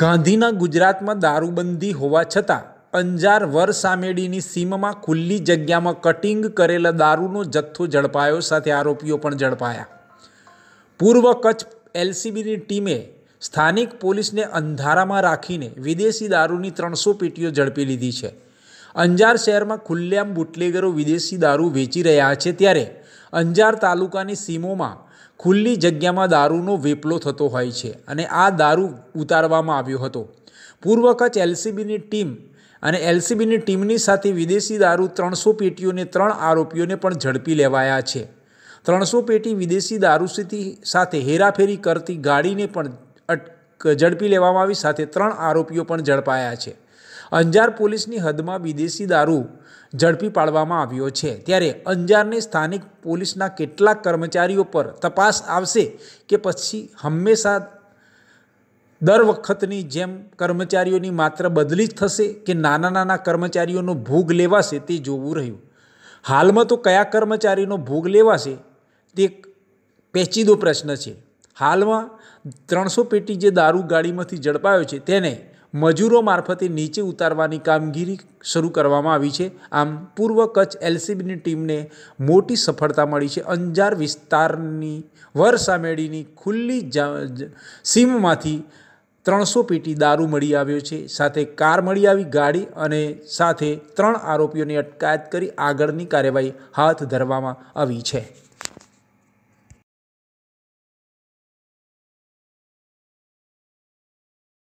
ગાંધીના ગુજરાતમાં દારૂબંધી હોવા છતાં અંજાર વરસામેડીની સીમમાં ખુલ્લી જગ્યામાં કટિંગ કરેલા દારૂનો જથ્થો ઝડપાયો સાથે આરોપીઓ પણ ઝડપાયા પૂર્વ કચ્છ એલસીબીની ટીમે સ્થાનિક પોલીસને અંધારામાં રાખીને વિદેશી દારૂની ત્રણસો પેટીઓ ઝડપી લીધી છે અંજાર શહેરમાં ખુલ્લેઆમ બુટલેગરો વિદેશી દારૂ વેચી રહ્યા છે ત્યારે અંજાર તાલુકાની સીમોમાં ખુલ્લી જગ્યામાં દારૂનો વેપલો થતો હોય છે અને આ દારૂ ઉતારવામાં આવ્યો હતો પૂર્વ કચ્છ એલસીબીની ટીમ અને એલસીબીની ટીમની સાથે વિદેશી દારૂ ત્રણસો પેટીઓને ત્રણ આરોપીઓને પણ ઝડપી લેવાયા છે ત્રણસો પેટી વિદેશી દારૂ સાથે હેરાફેરી કરતી ગાડીને પણ ઝડપી લેવામાં આવી સાથે ત્રણ આરોપીઓ પણ ઝડપાયા છે અંજાર પોલીસની હદમાં વિદેશી દારૂ ઝડપી પાડવામાં આવ્યો છે ત્યારે અંજારની સ્થાનિક પોલીસના કેટલાક કર્મચારીઓ પર તપાસ આવશે કે પછી હંમેશા દર વખતની જેમ કર્મચારીઓની માત્ર બદલી જ થશે કે નાના નાના કર્મચારીઓનો ભોગ લેવાશે તે જોવું રહ્યું હાલમાં તો કયા કર્મચારીનો ભોગ લેવાશે તે પેચીદો પ્રશ્ન છે હાલમાં ત્રણસો પેટી જે દારૂ ગાડીમાંથી ઝડપાયો છે તેને મજૂરો મારફતે નીચે ઉતારવાની કામગીરી શરૂ કરવામાં આવી છે આમ પૂર્વ કચ્છ એલસીબીની ટીમને મોટી સફળતા મળી છે અંજાર વિસ્તારની વરસામેડીની ખુલ્લી સીમમાંથી ત્રણસો પેટી દારૂ મળી આવ્યો છે સાથે કાર મળી આવી ગાડી અને સાથે ત્રણ આરોપીઓની અટકાયત કરી આગળની કાર્યવાહી હાથ ધરવામાં આવી છે